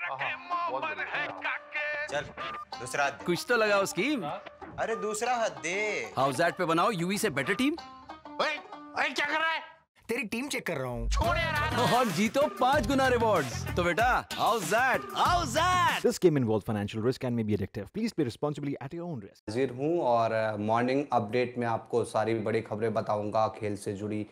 हाँ। चल दूसरा कुछ तो लगा उसकी हाँ? अरे दूसरा हद दे हाउस पे बनाओ यूवी से बेटर टीम ओए ओए क्या कर रहा है तेरी टीम चेक कर रहा हूँ और जीतो पांच गुना रिवॉर्ड्स तो बेटा howzat howzat this game involve financial risk and may be addictive please be responsibly at your own risk हाजिर हूँ और मॉर्निंग अपडेट में आपको सारी बड़ी खबरें बताऊंगा खेल से जुड़ी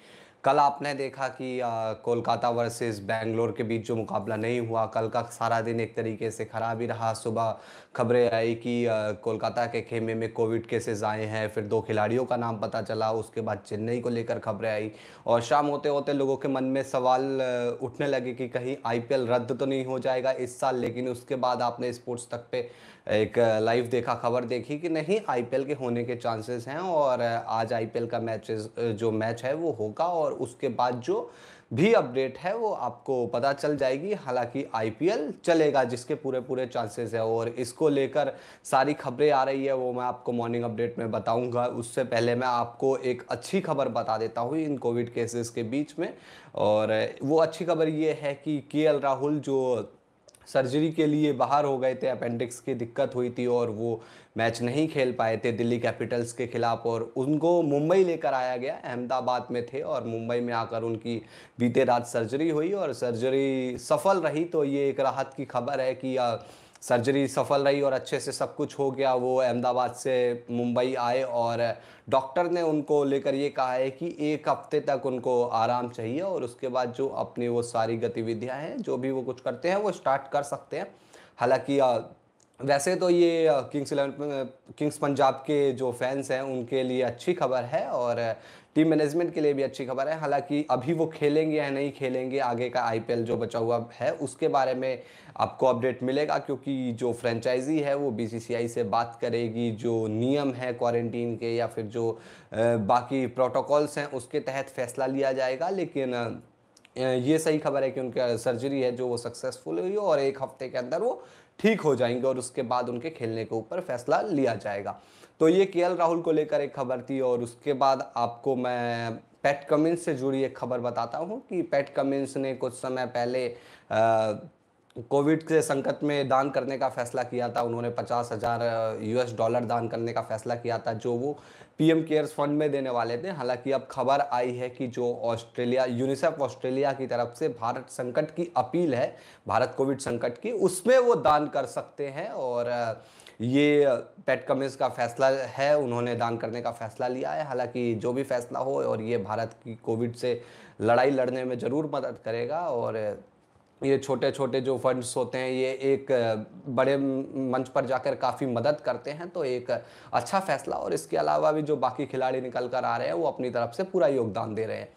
कल आपने देखा कि कोलकाता वर्सेस बेंगलोर के बीच जो मुकाबला नहीं हुआ कल का सारा दिन एक तरीके से ख़राब ही रहा सुबह खबरें आई कि कोलकाता के खेमे में कोविड केसेस आए हैं फिर दो खिलाड़ियों का नाम पता चला उसके बाद चेन्नई को लेकर खबरें आई और शाम होते होते लोगों के मन में सवाल उठने लगे कि कहीं आई रद्द तो नहीं हो जाएगा इस साल लेकिन उसके बाद आपने स्पोर्ट्स तक पे एक लाइव देखा खबर देखी कि नहीं आईपीएल के होने के चांसेस हैं और आज आईपीएल का मैचेस जो मैच है वो होगा और उसके बाद जो भी अपडेट है वो आपको पता चल जाएगी हालांकि आईपीएल चलेगा जिसके पूरे पूरे चांसेस है और इसको लेकर सारी खबरें आ रही है वो मैं आपको मॉर्निंग अपडेट में बताऊंगा उससे पहले मैं आपको एक अच्छी खबर बता देता हूँ इन कोविड केसेस के बीच में और वो अच्छी खबर ये है कि के राहुल जो सर्जरी के लिए बाहर हो गए थे अपेंडिक्स की दिक्कत हुई थी और वो मैच नहीं खेल पाए थे दिल्ली कैपिटल्स के खिलाफ और उनको मुंबई लेकर आया गया अहमदाबाद में थे और मुंबई में आकर उनकी बीते रात सर्जरी हुई और सर्जरी सफल रही तो ये एक राहत की खबर है कि सर्जरी सफल रही और अच्छे से सब कुछ हो गया वो अहमदाबाद से मुंबई आए और डॉक्टर ने उनको लेकर ये कहा है कि एक हफ्ते तक उनको आराम चाहिए और उसके बाद जो अपनी वो सारी गतिविधियां हैं जो भी वो कुछ करते हैं वो स्टार्ट कर सकते हैं हालांकि वैसे तो ये किंग्स इलेवन किंग्स पंजाब के जो फैंस हैं उनके लिए अच्छी खबर है और टीम मैनेजमेंट के लिए भी अच्छी खबर है हालांकि अभी वो खेलेंगे या नहीं खेलेंगे आगे का आईपीएल जो बचा हुआ है उसके बारे में आपको अपडेट मिलेगा क्योंकि जो फ्रेंचाइजी है वो बीसीसीआई से बात करेगी जो नियम है क्वारंटीन के या फिर जो बाकी प्रोटोकॉल्स हैं उसके तहत फैसला लिया जाएगा लेकिन ये सही खबर है कि उनका सर्जरी है जो वो सक्सेसफुल हुई और एक हफ्ते के अंदर वो ठीक हो जाएंगे और उसके बाद उनके खेलने के ऊपर फैसला लिया जाएगा तो ये के राहुल को लेकर एक खबर थी और उसके बाद आपको मैं पैट कमिंस से जुड़ी एक खबर बताता हूँ कि पैट कमिंस ने कुछ समय पहले कोविड के संकट में दान करने का फैसला किया था उन्होंने पचास हज़ार यूएस डॉलर दान करने का फैसला किया था जो वो पीएम केयर्स फंड में देने वाले थे हालांकि अब खबर आई है कि जो ऑस्ट्रेलिया यूनिसेफ ऑस्ट्रेलिया की तरफ से भारत संकट की अपील है भारत कोविड संकट की उसमें वो दान कर सकते हैं और आ, ये पेट कमिंस का फैसला है उन्होंने दान करने का फैसला लिया है हालांकि जो भी फैसला हो और ये भारत की कोविड से लड़ाई लड़ने में ज़रूर मदद करेगा और ये छोटे छोटे जो फंड्स होते हैं ये एक बड़े मंच पर जाकर काफ़ी मदद करते हैं तो एक अच्छा फैसला और इसके अलावा भी जो बाकी खिलाड़ी निकल कर आ रहे हैं वो अपनी तरफ से पूरा योगदान दे रहे हैं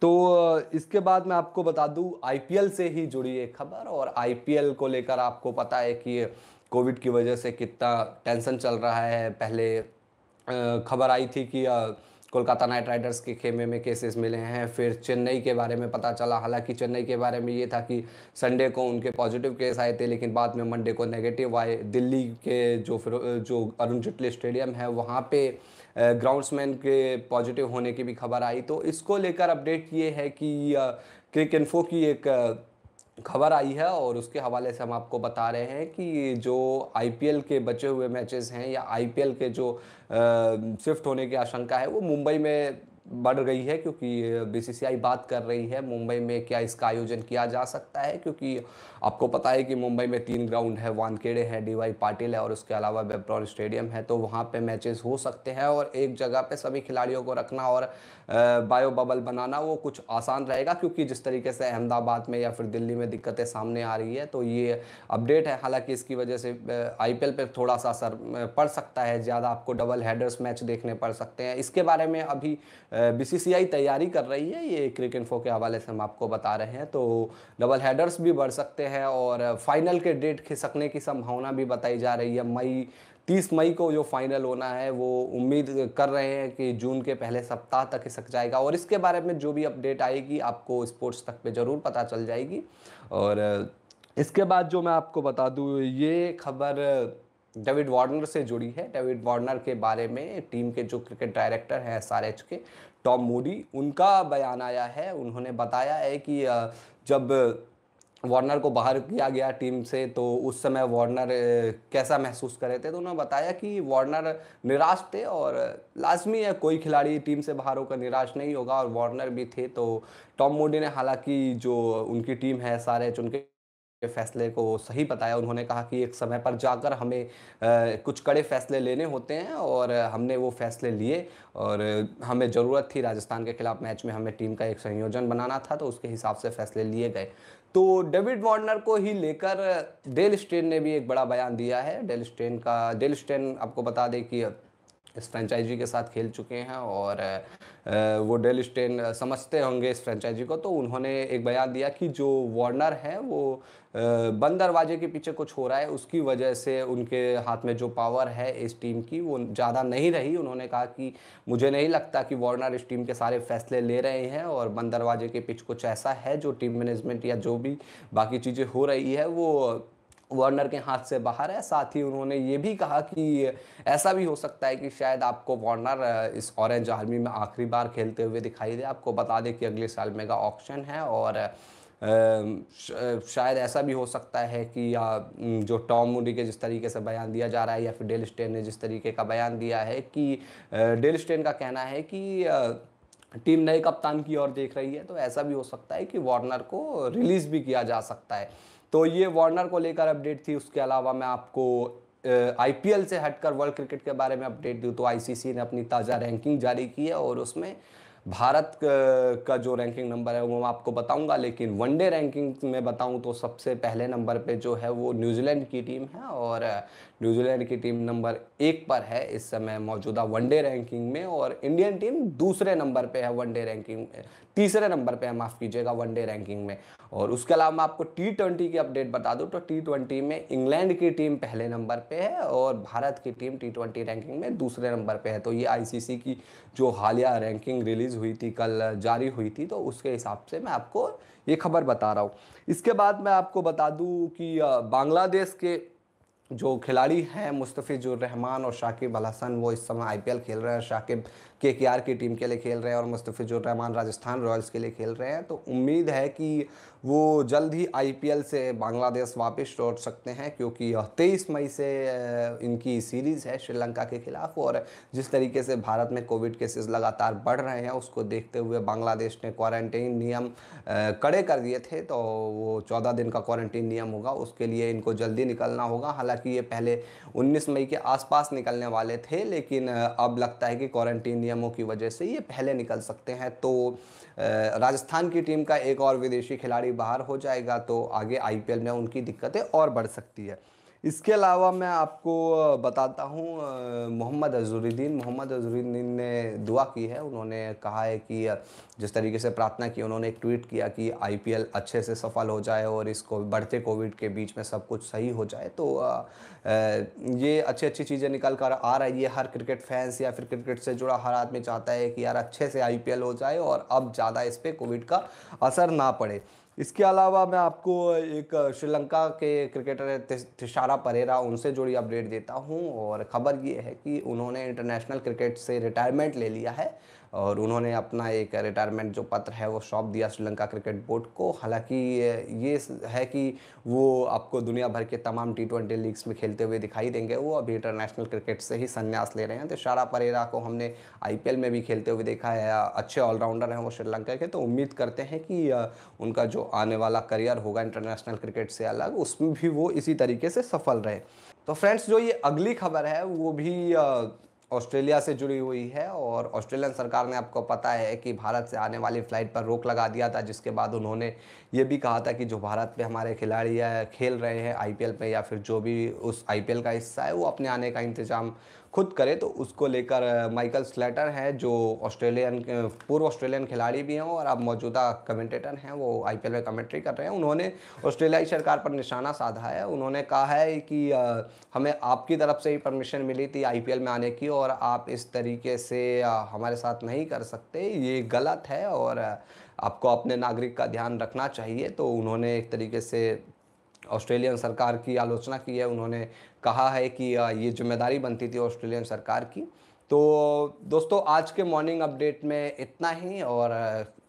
तो इसके बाद मैं आपको बता दूं आईपीएल से ही जुड़ी एक खबर और आईपीएल को लेकर आपको पता है कि कोविड की वजह से कितना टेंशन चल रहा है पहले खबर आई थी कि कोलकाता नाइट राइडर्स के खेमे में केसेस मिले हैं फिर चेन्नई के बारे में पता चला हालांकि चेन्नई के बारे में ये था कि संडे को उनके पॉजिटिव केस आए थे लेकिन बाद में मंडे को नेगेटिव आए दिल्ली के जो फिर जो अरुण जेटली स्टेडियम है वहाँ पे ग्राउंड्समैन के पॉजिटिव होने की भी खबर आई तो इसको लेकर अपडेट ये है कि क्रिक इन्फो की एक खबर आई है और उसके हवाले से हम आपको बता रहे हैं कि जो आईपीएल के बचे हुए मैचेस हैं या आईपीएल के जो शिफ्ट होने की आशंका है वो मुंबई में बढ़ गई है क्योंकि बीसीसीआई बात कर रही है मुंबई में क्या इसका आयोजन किया जा सकता है क्योंकि आपको पता है कि मुंबई में तीन ग्राउंड है वानखेड़े हैं डीवाई पाटिल है और उसके अलावा वेब्रॉन स्टेडियम है तो वहाँ पे मैचेस हो सकते हैं और एक जगह पे सभी खिलाड़ियों को रखना और बायो बबल बनाना वो कुछ आसान रहेगा क्योंकि जिस तरीके से अहमदाबाद में या फिर दिल्ली में दिक्कतें सामने आ रही है तो ये अपडेट है हालांकि इसकी वजह से आई पर थोड़ा सा असर पड़ सकता है ज़्यादा आपको डबल हेडर्स मैच देखने पड़ सकते हैं इसके बारे में अभी बीसीसीआई तैयारी कर रही है ये क्रिकेट फो के हवाले से हम आपको बता रहे हैं तो डबल हेडर्स भी बढ़ सकते हैं और फाइनल के डेट खिसकने की संभावना भी बताई जा रही है मई तीस मई को जो फाइनल होना है वो उम्मीद कर रहे हैं कि जून के पहले सप्ताह तक खिसक जाएगा और इसके बारे में जो भी अपडेट आएगी आपको स्पोर्ट्स तक पे ज़रूर पता चल जाएगी और इसके बाद जो मैं आपको बता दूँ ये खबर डेविड वार्नर से जुड़ी है डेविड वार्नर के बारे में टीम के जो क्रिकेट डायरेक्टर हैं एस के टॉम मोडी उनका बयान आया है उन्होंने बताया है कि जब वार्नर को बाहर किया गया टीम से तो उस समय वार्नर कैसा महसूस कर रहे थे तो उन्होंने बताया कि वार्नर निराश थे और लाजमी है कोई खिलाड़ी टीम से बाहर होकर निराश नहीं होगा और वार्नर भी थे तो टॉम मोडी ने हालांकि जो उनकी टीम है सारे उनके फैसले को सही बताया उन्होंने कहा कि एक समय पर जाकर हमें आ, कुछ कड़े फैसले लेने होते हैं और हमने वो फैसले लिए और हमें ज़रूरत थी राजस्थान के खिलाफ मैच में हमें टीम का एक संयोजन बनाना था तो उसके हिसाब से फैसले लिए गए तो डेविड वार्नर को ही लेकर डेल स्टेन ने भी एक बड़ा बयान दिया है डेल स्टेन का डेल स्टेन आपको बता दें कि इस फ्रेंचाइजी के साथ खेल चुके हैं और वो डेल स्टेन समझते होंगे इस फ्रेंचाइजी को तो उन्होंने एक बयान दिया कि जो वार्नर है वो बंद दरवाजे के पीछे कुछ हो रहा है उसकी वजह से उनके हाथ में जो पावर है इस टीम की वो ज़्यादा नहीं रही उन्होंने कहा कि मुझे नहीं लगता कि वार्नर इस टीम के सारे फैसले ले रहे हैं और बंद दरवाजे के पिच कुछ ऐसा है जो टीम मैनेजमेंट या जो भी बाकी चीज़ें हो रही है वो वार्नर के हाथ से बाहर है साथ ही उन्होंने ये भी कहा कि ऐसा भी हो सकता है कि शायद आपको वार्नर इस ऑरेंज आर्मी में आखिरी बार खेलते हुए दिखाई दे आपको बता दें कि अगले साल मेगा ऑक्शन है और शायद ऐसा भी हो सकता है कि या जो टॉम मूडी के जिस तरीके से बयान दिया जा रहा है या फिर डेल स्टेन ने जिस तरीके का बयान दिया है कि डेल स्टेन का कहना है कि टीम नए कप्तान की ओर देख रही है तो ऐसा भी हो सकता है कि वार्नर को रिलीज़ भी किया जा सकता है तो ये वार्नर को लेकर अपडेट थी उसके अलावा मैं आपको आईपीएल से हटकर वर्ल्ड क्रिकेट के बारे में अपडेट दूँ तो आईसीसी ने अपनी ताज़ा रैंकिंग जारी की है और उसमें भारत का जो रैंकिंग नंबर है वो मैं आपको बताऊंगा लेकिन वनडे रैंकिंग में बताऊं तो सबसे पहले नंबर पे जो है वो न्यूजीलैंड की टीम है और न्यूजीलैंड की टीम नंबर एक पर है इस समय मौजूदा वनडे रैंकिंग में और इंडियन टीम दूसरे नंबर पे है वनडे रैंकिंग में तीसरे नंबर पे है माफ़ कीजिएगा वनडे रैंकिंग में और उसके अलावा मैं आपको टी ट्वेंटी की अपडेट बता दूँ तो टी ट्वेंटी में इंग्लैंड की टीम पहले नंबर पर है और भारत की टीम टी ट्वेंटी रैंकिंग में दूसरे नंबर पर है तो ये आई की जो हालिया रैंकिंग रिलीज़ हुई थी कल जारी हुई थी तो उसके हिसाब से मैं आपको ये खबर बता रहा हूँ इसके बाद मैं आपको बता दूँ कि बांग्लादेश के जो खिलाड़ी हैं मुस्तफ़ीजुर रहमान और शाकिब अल हसन वो इस समय आईपीएल खेल रहे हैं शाकिब के की टीम के लिए खेल रहे हैं और मुस्तफ़िजुर रहमान राजस्थान रॉयल्स के लिए खेल रहे हैं तो उम्मीद है कि वो जल्द ही आई से बांग्लादेश वापस लौट सकते हैं क्योंकि तेईस मई से इनकी सीरीज़ है श्रीलंका के खिलाफ और जिस तरीके से भारत में कोविड केसेस लगातार बढ़ रहे हैं उसको देखते हुए बांग्लादेश ने क्वारंटीन नियम कड़े कर दिए थे तो वो चौदह दिन का क्वारंटीन नियम होगा उसके लिए इनको जल्दी निकलना होगा हालांकि ये पहले उन्नीस मई के आसपास निकलने वाले थे लेकिन अब लगता है कि क्वारंटीन नियमों की वजह से ये पहले निकल सकते हैं तो राजस्थान की टीम का एक और विदेशी खिलाड़ी बाहर हो जाएगा तो आगे आईपीएल में उनकी दिक्कतें और बढ़ सकती है इसके अलावा मैं आपको बताता हूँ मोहम्मद अजहरुद्दीन मोहम्मद अजहरुद्दीन ने दुआ की है उन्होंने कहा है कि जिस तरीके से प्रार्थना की उन्होंने एक ट्वीट किया कि आईपीएल अच्छे से सफल हो जाए और इसको बढ़ते कोविड के बीच में सब कुछ सही हो जाए तो ये अच्छी अच्छी चीज़ें निकल कर आ रही है हर क्रिकेट फैंस या फिर क्रिकेट से जुड़ा हर आदमी चाहता है कि यार अच्छे से आई हो जाए और अब ज़्यादा इस पर कोविड का असर ना पड़े इसके अलावा मैं आपको एक श्रीलंका के क्रिकेटर तिशारा परेरा उनसे जुड़ी अपडेट देता हूं और ख़बर ये है कि उन्होंने इंटरनेशनल क्रिकेट से रिटायरमेंट ले लिया है और उन्होंने अपना एक रिटायरमेंट जो पत्र है वो सौंप दिया श्रीलंका क्रिकेट बोर्ड को हालांकि ये है कि वो आपको दुनिया भर के तमाम टी ट्वेंटी लीग्स में खेलते हुए दिखाई देंगे वो अभी इंटरनेशनल क्रिकेट से ही संन्यास ले रहे हैं तो शारा परेरा को हमने आई में भी खेलते हुए देखा है अच्छे ऑलराउंडर हैं वो श्रीलंका के तो उम्मीद करते हैं कि उनका जो आने वाला करियर होगा इंटरनेशनल क्रिकेट से अलग उसमें भी वो इसी तरीके से सफल रहे तो फ्रेंड्स जो ये अगली खबर है वो भी ऑस्ट्रेलिया से जुड़ी हुई है और ऑस्ट्रेलियन सरकार ने आपको पता है कि भारत से आने वाली फ़्लाइट पर रोक लगा दिया था जिसके बाद उन्होंने ये भी कहा था कि जो भारत में हमारे खिलाड़ी या खेल रहे हैं आईपीएल पे या फिर जो भी उस आईपीएल का हिस्सा है वो अपने आने का इंतजाम खुद करे तो उसको लेकर माइकल स्लेटर हैं जो ऑस्ट्रेलियन पूर्व ऑस्ट्रेलियन खिलाड़ी भी हैं और अब मौजूदा कमेंटेटर हैं वो आईपीएल में कमेंट्री कर रहे हैं उन्होंने ऑस्ट्रेलियाई सरकार पर निशाना साधा है उन्होंने कहा है कि हमें आपकी तरफ से ही परमिशन मिली थी आईपीएल में आने की और आप इस तरीके से हमारे साथ नहीं कर सकते ये गलत है और आपको अपने नागरिक का ध्यान रखना चाहिए तो उन्होंने एक तरीके से ऑस्ट्रेलियन सरकार की आलोचना की है उन्होंने कहा है कि ये जिम्मेदारी बनती थी ऑस्ट्रेलियन सरकार की तो दोस्तों आज के मॉर्निंग अपडेट में इतना ही और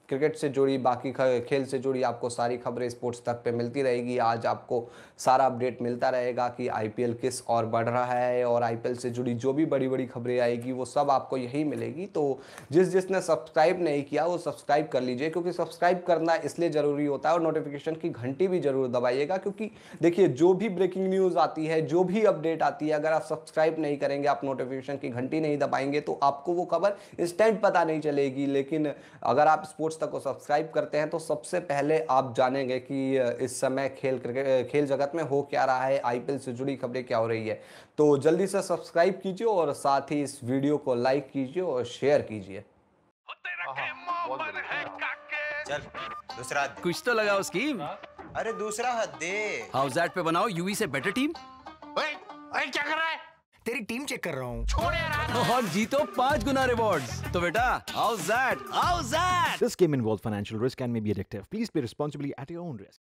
क्रिकेट से जुड़ी बाकी खेल से जुड़ी आपको सारी खबरें स्पोर्ट्स तक पे मिलती रहेगी आज आपको सारा अपडेट मिलता रहेगा कि आईपीएल किस और बढ़ रहा है और आईपीएल से जुड़ी जो भी बड़ी बड़ी खबरें आएगी वो सब आपको यही मिलेगी तो जिस जिसने सब्सक्राइब नहीं किया वो सब्सक्राइब कर लीजिए क्योंकि सब्सक्राइब करना इसलिए ज़रूरी होता है और नोटिफिकेशन की घंटी भी ज़रूर दबाइएगा क्योंकि देखिए जो भी ब्रेकिंग न्यूज़ आती है जो भी अपडेट आती है अगर आप सब्सक्राइब नहीं करेंगे आप नोटिफिकेशन की घंटी नहीं दबाएंगे तो आपको वो खबर इंस्टेंट पता नहीं चलेगी लेकिन अगर आप स्पोर्ट्स दोस्त को सब्सक्राइब करते हैं तो सबसे पहले आप जानेंगे कि इस समय खेल क्रिकेट खेल जगत में हो क्या रहा है आईपीएल से जुड़ी खबरें क्या हो रही है तो जल्दी से सब्सक्राइब कीजिए और साथ ही इस वीडियो को लाइक कीजिए और शेयर कीजिए चल दूसरा कुछ तो लगाओ स्कीम हाँ? अरे दूसरा हद दे हाउस पे बनाओ यूवी से बेटर टीम ओए, ओए, क्या कर रहा है तेरी टीम चेक कर रहा हूँ और जीतो पांच गुना रिवॉर्ड तो बेटा how that how that this game financial risk and may be addictive please be responsibly at your own risk